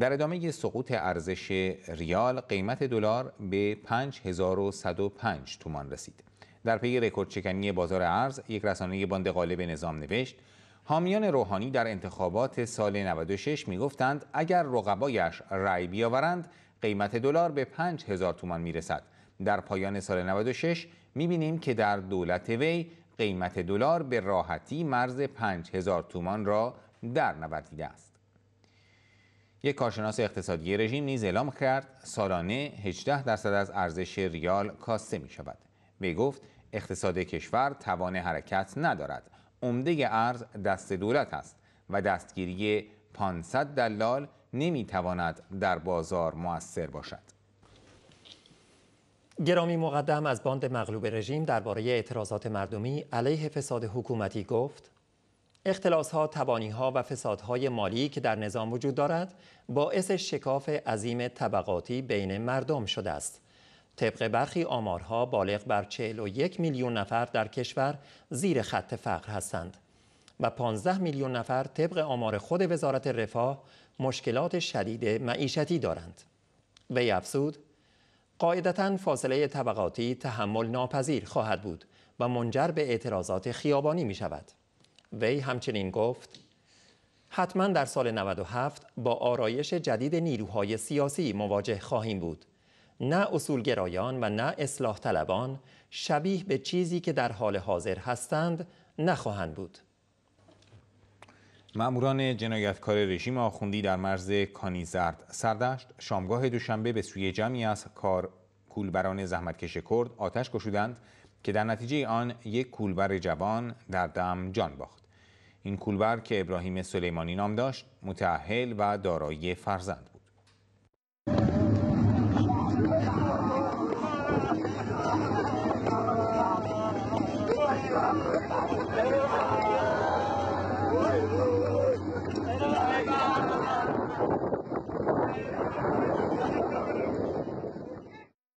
در ادامه سقوط ارزش ریال قیمت دلار به 5105 تومان رسید در پی رکورد چکنی بازار ارز یک رسانه باند قالب نظام نوشت حامیان روحانی در انتخابات سال 96 میگفتند اگر رقبایش رای بیاورند قیمت دلار به 5000 تومان می رسد در پایان سال 96 بینیم که در دولت وی قیمت دلار به راحتی مرز 5000 تومان را در نوردیده است یک کارشناس اقتصادی رژیم نیز اعلام کرد سالانه 18 درصد از ارزش ریال کاسته می شود. وی گفت اقتصاد کشور توان حرکت ندارد. عمده ارز دست دولت است و دستگیری 500 دلال نمی تواند در بازار موثر باشد. گرامی مقدم از باند مغلوب رژیم درباره اعتراضات مردمی علیه فساد حکومتی گفت اختلاس ها، ها و های مالی که در نظام وجود دارد باعث شکاف عظیم طبقاتی بین مردم شده است. طبق برخی آمارها بالغ بر 41 میلیون نفر در کشور زیر خط فقر هستند و 15 میلیون نفر طبق آمار خود وزارت رفاه مشکلات شدید معیشتی دارند. وی افزود قاعدتا فاصله طبقاتی تحمل ناپذیر خواهد بود و منجر به اعتراضات خیابانی می شود. وی همچنین گفت حتما در سال 97 با آرایش جدید نیروهای سیاسی مواجه خواهیم بود نه اصولگرایان و نه اصلاح طلبان شبیه به چیزی که در حال حاضر هستند نخواهند بود ماموران جنایتکار رژیم آخوندی در مرز زرد سردشت شامگاه دوشنبه به سوی جمعی از کار کولبران زحمتکش کرد آتش گشودند که در نتیجه آن یک کولبر جوان در دم جان باخت این کولبر که ابراهیم سلیمانی نام داشت متعهل و دارایی فرزند